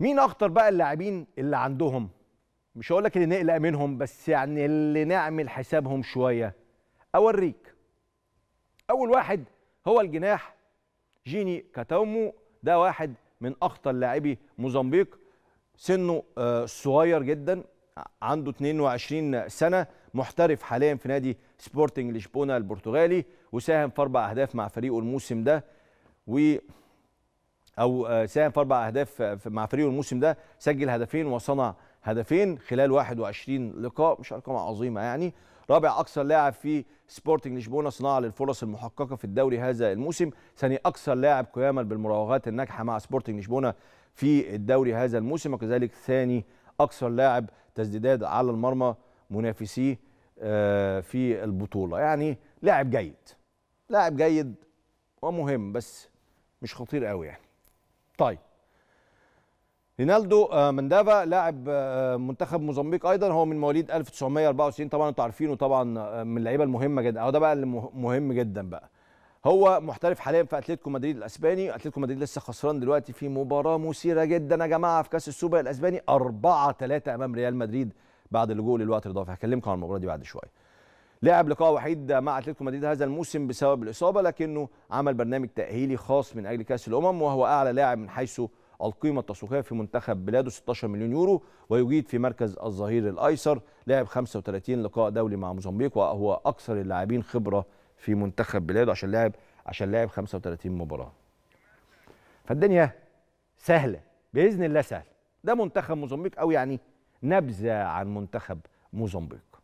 مين اخطر بقى اللاعبين اللي عندهم مش هقول لك اللي نقلق منهم بس يعني اللي نعمل حسابهم شويه اوريك اول واحد هو الجناح جيني كاتاومو ده واحد من اخطر لاعبي موزمبيق سنه آه، صغير جدا عنده 22 سنه محترف حاليا في نادي سبورتنج لشبونه البرتغالي وساهم في اربع اهداف مع فريقه الموسم ده و او آه، ساهم في اربع اهداف مع فريقه الموسم ده سجل هدفين وصنع هدفين خلال 21 لقاء مش ارقام عظيمه يعني رابع اكثر لاعب في سبورتنج لشبونه صناعه للفرص المحققه في الدوري هذا الموسم ثاني اكثر لاعب قياما بالمراوغات الناجحه مع سبورتنج لشبونه في الدوري هذا الموسم وكذلك ثاني اكثر لاعب تسديدات على المرمى منافسيه آه، في البطوله يعني لاعب جيد لاعب جيد ومهم بس مش خطير قوي يعني طيب رينالدو آه، مندافا لاعب آه، منتخب موزمبيق ايضا هو من مواليد 1994 طبعا انتوا عارفينه طبعا آه، من اللعيبه المهمه جدا اهو ده بقى اللي مهم جدا بقى هو محترف حاليا في اتلتيكو مدريد الاسباني اتلتيكو مدريد لسه خسران دلوقتي في مباراه مثيره جدا يا جماعه في كاس السوبر الاسباني 4 3 امام ريال مدريد بعد اللجوء للوقت الاضافي هكلمكم عن المباراه دي بعد شويه لعب لقاء وحيد مع اتلتيكو مدريد هذا الموسم بسبب الاصابه لكنه عمل برنامج تاهيلي خاص من اجل كاس الامم وهو اعلى لاعب من حيث القيمه التسويقيه في منتخب بلاده 16 مليون يورو ويجيد في مركز الظهير الايسر لعب 35 لقاء دولي مع موزمبيق وهو اكثر اللاعبين خبره في منتخب بلاده عشان لعب عشان لعب 35 مباراه فالدنيا سهله باذن الله سهله ده منتخب موزمبيق او يعني نبذه عن منتخب موزمبيق